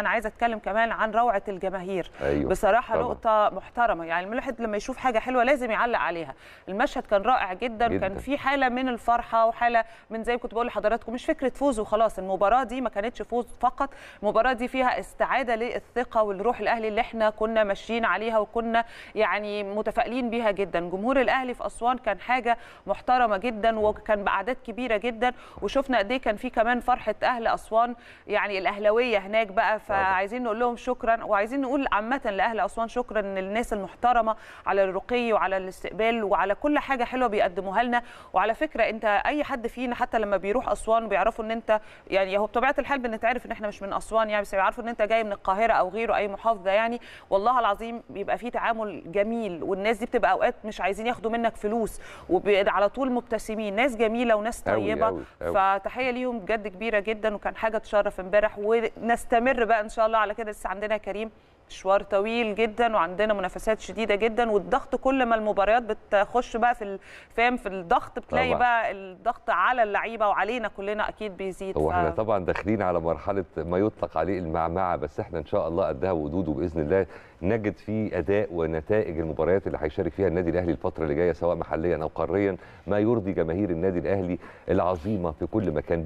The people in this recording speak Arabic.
انا عايزه اتكلم كمان عن روعه الجماهير أيوة. بصراحه طبعا. نقطه محترمه يعني الواحد لما يشوف حاجه حلوه لازم يعلق عليها المشهد كان رائع جدا, جداً. كان في حاله من الفرحه وحاله من زي ما كنت بقول لحضراتكم مش فكره فوز وخلاص المباراه دي ما كانتش فوز فقط المباراه دي فيها استعاده للثقه والروح الاهلي اللي احنا كنا ماشيين عليها وكنا يعني متفائلين بيها جدا جمهور الاهلي في اسوان كان حاجه محترمه جدا وكان باعداد كبيره جدا وشفنا قد ايه كان في كمان فرحه اهل اسوان يعني الاهلاويه هناك بقى فعايزين نقول لهم شكرا وعايزين نقول عامه لاهل اسوان شكرا للناس المحترمه على الرقي وعلى الاستقبال وعلى كل حاجه حلوه بيقدموها لنا وعلى فكره انت اي حد فينا حتى لما بيروح اسوان بيعرفوا ان انت يعني هو بطبيعه الحال بنتعرف ان احنا مش من اسوان يعني بس بيعرفوا ان انت جاي من القاهره او غيره اي محافظه يعني والله العظيم بيبقى في تعامل جميل والناس دي بتبقى اوقات مش عايزين ياخدوا منك فلوس وعلى طول مبتسمين ناس جميله وناس طيبه أوي أوي أوي. فتحيه ليهم بجد كبيره جدا وكان حاجه تشرف امبارح ونستمر بقى بقى ان شاء الله على كده لسه عندنا يا كريم مشوار طويل جدا وعندنا منافسات شديده جدا والضغط كل ما المباريات بتخش بقى في فاهم في الضغط بتلاقي طبعا. بقى الضغط على اللعيبه وعلينا كلنا اكيد بيزيد هو ف... احنا طبعا داخلين على مرحله ما يطلق عليه المعمعه بس احنا ان شاء الله قدها ودود وباذن الله نجد في اداء ونتائج المباريات اللي هيشارك فيها النادي الاهلي الفتره اللي جايه سواء محليا او قاريا ما يرضي جماهير النادي الاهلي العظيمه في كل مكان